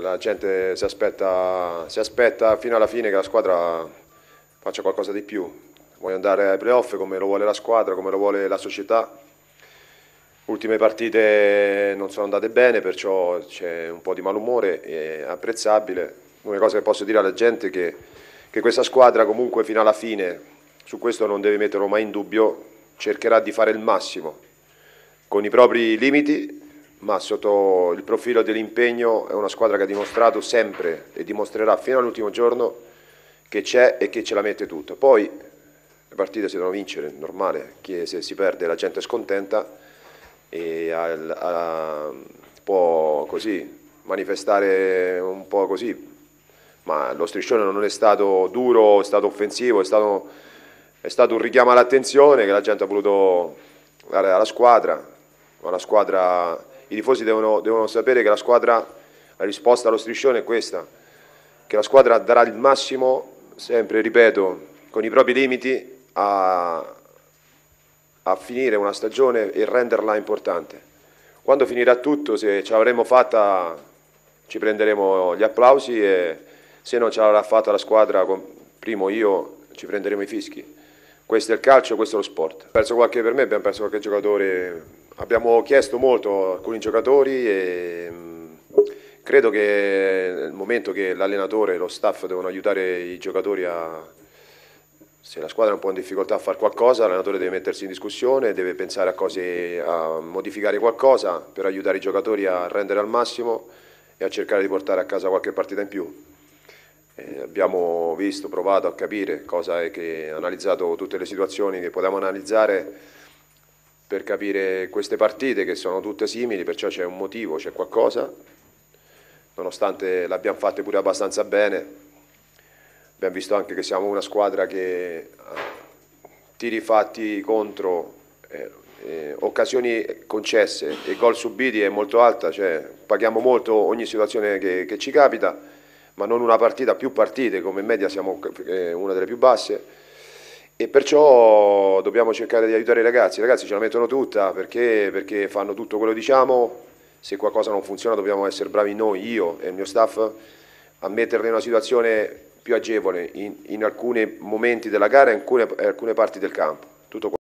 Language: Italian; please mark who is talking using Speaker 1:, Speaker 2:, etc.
Speaker 1: la gente si aspetta, si aspetta fino alla fine che la squadra faccia qualcosa di più. Voglio andare ai playoff come lo vuole la squadra, come lo vuole la società. Ultime partite non sono andate bene, perciò c'è un po' di malumore, è apprezzabile. Una cosa che posso dire alla gente è che, che questa squadra comunque fino alla fine, su questo non deve metterlo mai in dubbio, cercherà di fare il massimo con i propri limiti ma sotto il profilo dell'impegno è una squadra che ha dimostrato sempre e dimostrerà fino all'ultimo giorno che c'è e che ce la mette tutto. Poi le partite si devono vincere, è normale, che se si perde la gente è scontenta e al, a, può così manifestare un po' così, ma lo striscione non è stato duro, è stato offensivo, è stato, è stato un richiamo all'attenzione che la gente ha voluto dare alla squadra, una squadra i tifosi devono, devono sapere che la squadra, la risposta allo striscione è questa, che la squadra darà il massimo, sempre ripeto, con i propri limiti a, a finire una stagione e renderla importante. Quando finirà tutto, se ce l'avremo fatta, ci prenderemo gli applausi e se non ce l'avrà fatta la squadra, primo io, ci prenderemo i fischi. Questo è il calcio, questo è lo sport. Abbiamo perso qualche, per me abbiamo perso qualche giocatore abbiamo chiesto molto a alcuni giocatori e mm, credo che nel momento che l'allenatore e lo staff devono aiutare i giocatori a se la squadra è un po' in difficoltà a fare qualcosa, l'allenatore deve mettersi in discussione, deve pensare a, cose, a modificare qualcosa per aiutare i giocatori a rendere al massimo e a cercare di portare a casa qualche partita in più. Eh, abbiamo visto, provato a capire, cosa è che, analizzato tutte le situazioni che potevamo analizzare per capire queste partite che sono tutte simili, perciò c'è un motivo, c'è qualcosa, nonostante l'abbiamo fatte pure abbastanza bene, abbiamo visto anche che siamo una squadra che ah, tiri fatti contro, eh, eh, occasioni concesse e gol subiti è molto alta, cioè paghiamo molto ogni situazione che, che ci capita, ma non una partita, più partite, come media siamo eh, una delle più basse e perciò dobbiamo cercare di aiutare i ragazzi, i ragazzi ce la mettono tutta perché, perché fanno tutto quello che diciamo, se qualcosa non funziona dobbiamo essere bravi noi, io e il mio staff, a metterli in una situazione più agevole in, in alcuni momenti della gara e in alcune, alcune parti del campo. Tutto